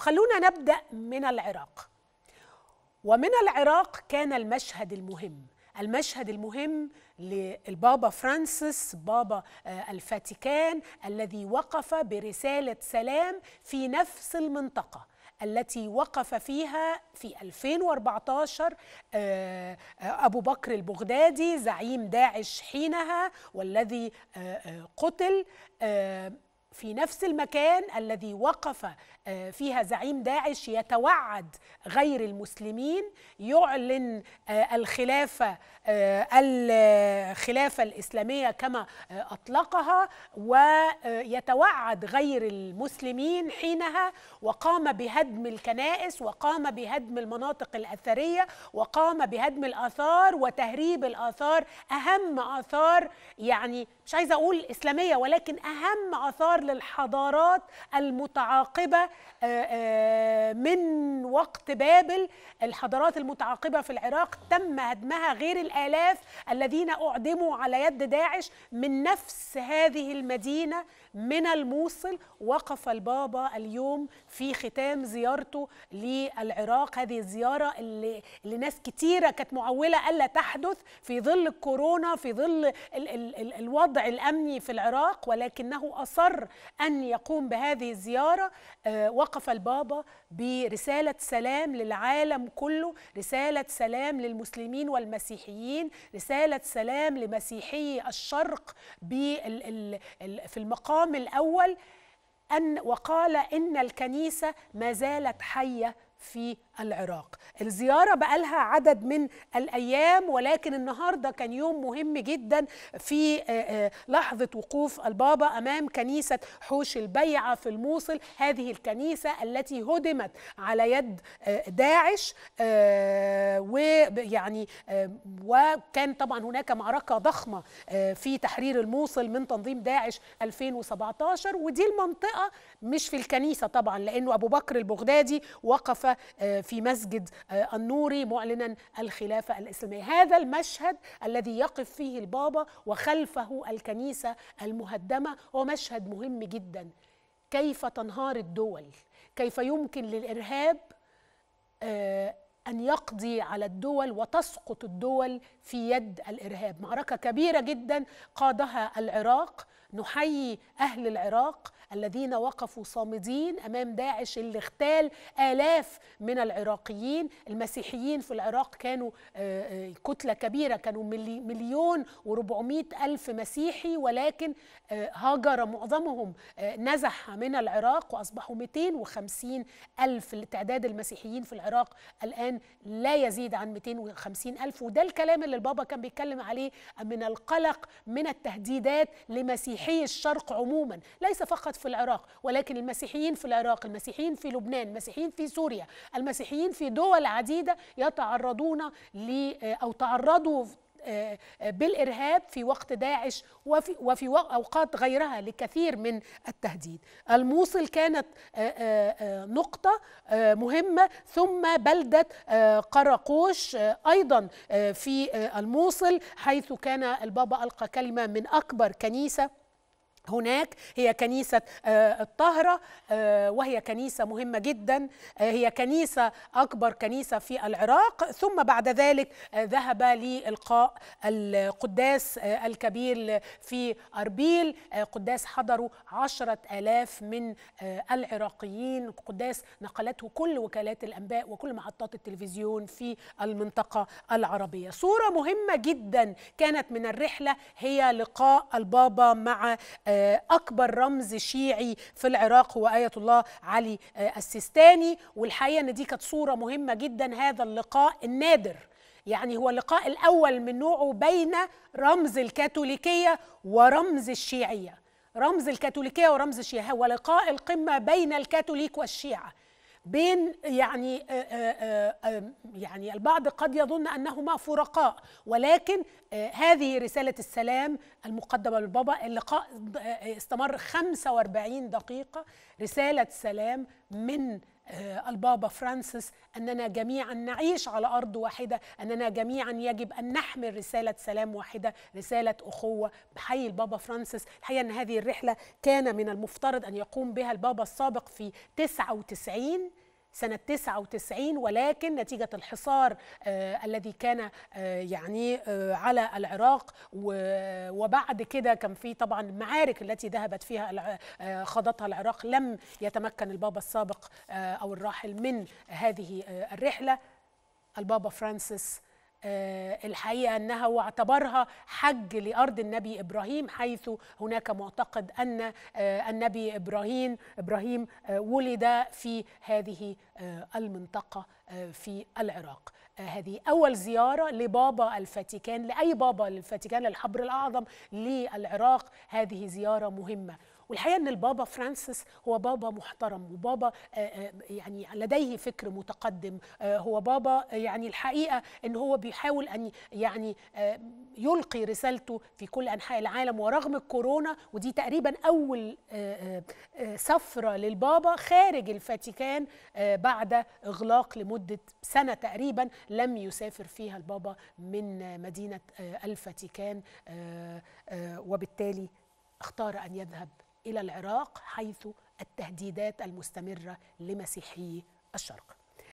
وخلونا نبدا من العراق ومن العراق كان المشهد المهم المشهد المهم للبابا فرانسيس بابا آه، الفاتيكان الذي وقف برساله سلام في نفس المنطقه التي وقف فيها في 2014 آه، آه، أبو بكر البغدادي زعيم داعش حينها والذي قتل في نفس المكان الذي وقف آه، فيها زعيم داعش يتوعد غير المسلمين يعلن الخلافه الخلافه آه، الاسلاميه كما آه، اطلقها ويتوعد غير المسلمين حينها وقام بهدم الكنائس وقام بهدم المناطق الاثريه وقام بهدم الاثار وتهريب الاثار اهم اثار يعني مش عايزه اقول اسلاميه ولكن اهم اثار للحضارات المتعاقبة آه، آه، من وقت بابل الحضارات المتعاقبة في العراق تم هدمها غير الآلاف الذين أعدموا على يد داعش من نفس هذه المدينة من الموصل وقف البابا اليوم في ختام زيارته للعراق هذه الزيارة اللي, اللي ناس كتيرة كانت معولة ألا تحدث في ظل الكورونا في ظل ال ال ال الوضع الأمني في العراق ولكنه أصر أن يقوم بهذه الزيارة آه، وقف البابا برسالة سلام للعالم كله رسالة سلام للمسلمين والمسيحيين رسالة سلام لمسيحي الشرق في المقام الأول أن وقال إن الكنيسة ما زالت حية في العراق الزيارة بقالها عدد من الأيام ولكن النهاردة كان يوم مهم جدا في آه، آه، لحظة وقوف البابا أمام كنيسة حوش البيعة في الموصل هذه الكنيسة التي هدمت على يد آه، داعش ويعني وكان طبعا هناك معركة ضخمة في تحرير الموصل من تنظيم داعش 2017 ودي المنطقة مش في الكنيسة طبعا لأنه أبو بكر البغدادي وقف آه، في مسجد آه، النوري معلنا الخلافة الإسلامية هذا المشهد الذي يقف فيه البابا وخلفه الكنيسة المهدمة هو مشهد مهم جدا كيف تنهار الدول كيف يمكن للإرهاب آه، أن يقضي على الدول وتسقط الدول في يد الإرهاب معركة كبيرة جدا قادها العراق نحيي أهل العراق الذين وقفوا صامدين امام داعش اللي اغتال الاف من العراقيين المسيحيين في العراق كانوا آه، آه، كتله كبيره كانوا مليون و400 الف مسيحي ولكن آه، هاجر معظمهم نزح من العراق واصبحوا 250 الف تعداد المسيحيين في العراق الان لا يزيد عن 250 الف وده الكلام اللي البابا كان بيتكلم عليه من القلق من التهديدات لمسيحي الشرق عموما ليس فقط في العراق ولكن المسيحيين في العراق المسيحيين في لبنان المسيحيين في سوريا المسيحيين في دول عديدة يتعرضون ل آه، أو تعرضوا آه، آه، بالارهاب في وقت داعش وفي وفي اوقات غيرها لكثير من التهديد. الموصل كانت نقطه مهمه ثم بلده قرقوش ايضا في الموصل حيث كان البابا القى كلمه من اكبر كنيسه هناك هي كنيسة آه، الطهرة آه، وهي كنيسة مهمة جدا آه، هي كنيسة أكبر كنيسة في العراق ثم بعد ذلك ذهب لإلقاء القداس الكبير في أربيل قداس حضروا عشرة آلاف من العراقيين قداس نقلته كل وكالات الأنباء وكل محطات التلفزيون في المنطقة العربية صورة مهمة جدا كانت من الرحلة هي لقاء البابا مع آه، اكبر رمز شيعي في العراق هو ايه الله علي آه، السيستاني والحقيقه ان دي كانت صوره مهمه جدا هذا اللقاء النادر يعني هو اللقاء الاول من نوعه بين رمز الكاثوليكيه ورمز الشيعيه رمز الكاثوليكيه ورمز الشيعيه هو لقاء القمه بين الكاثوليك والشيعه بين يعني آه، آه، آه، يعني البعض قد يظن انهما فرقاء ولكن هذه رساله السلام المقدمه للبابا اللقاء استمر 45 دقيقه رساله سلام من آه، البابا فرانسيس أننا جميعا نعيش على أرض واحدة أننا جميعا يجب أن نحمل رسالة سلام واحدة رسالة أخوة بحي البابا فرانسيس الحقيقة أن هذه الرحلة كان من المفترض أن يقوم بها البابا السابق في 99 سنة 99 ولكن نتيجة الحصار آه الذي كان آه يعني آه على العراق وبعد كده كان في طبعا المعارك التي ذهبت فيها آه، خاضتها العراق لم يتمكن البابا السابق آه، أو الراحل من هذه آه، الرحلة البابا فرانسيس آه، الحقيقه انها واعتبرها حج لارض النبي ابراهيم حيث هناك معتقد ان آه، النبي ابراهيم ابراهيم آه، ولد في هذه المنطقه في العراق هذه أول زيارة لبابا الفاتيكان لأي بابا للفاتيكان للحبر الأعظم للعراق هذه زيارة مهمة والحقيقه ان البابا فرانسيس هو بابا محترم وبابا آه، آه، يعني لديه فكر متقدم آه، هو بابا يعني الحقيقه ان هو بيحاول ان يعني يلقي رسالته في كل انحاء العالم ورغم الكورونا ودي تقريبا اول سفره للبابا خارج الفاتيكان بعد اغلاق لمده سنه تقريبا لم يسافر فيها البابا من مدينه الفاتيكان وبالتالي اختار ان يذهب إلى العراق حيث التهديدات المستمرة لمسيحي الشرق